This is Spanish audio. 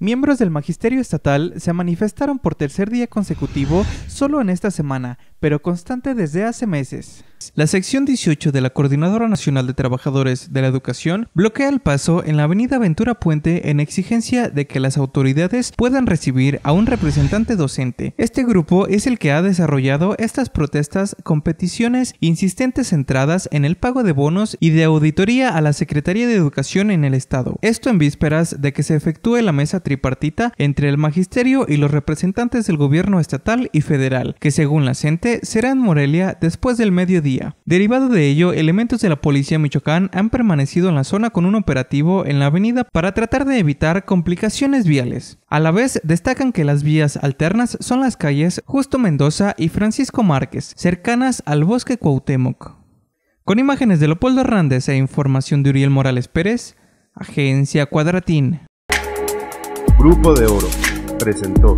Miembros del Magisterio Estatal se manifestaron por tercer día consecutivo solo en esta semana, pero constante desde hace meses. La sección 18 de la Coordinadora Nacional de Trabajadores de la Educación bloquea el paso en la avenida Ventura Puente en exigencia de que las autoridades puedan recibir a un representante docente. Este grupo es el que ha desarrollado estas protestas con peticiones insistentes centradas en el pago de bonos y de auditoría a la Secretaría de Educación en el Estado. Esto en vísperas de que se efectúe la mesa tripartita entre el magisterio y los representantes del gobierno estatal y federal, que según la CENTE será en Morelia después del mediodía Derivado de ello, elementos de la policía Michoacán han permanecido en la zona con un operativo en la avenida para tratar de evitar complicaciones viales. A la vez, destacan que las vías alternas son las calles Justo Mendoza y Francisco Márquez, cercanas al bosque Cuauhtémoc. Con imágenes de Leopoldo Hernández e información de Uriel Morales Pérez, Agencia Cuadratín. Grupo de Oro presentó.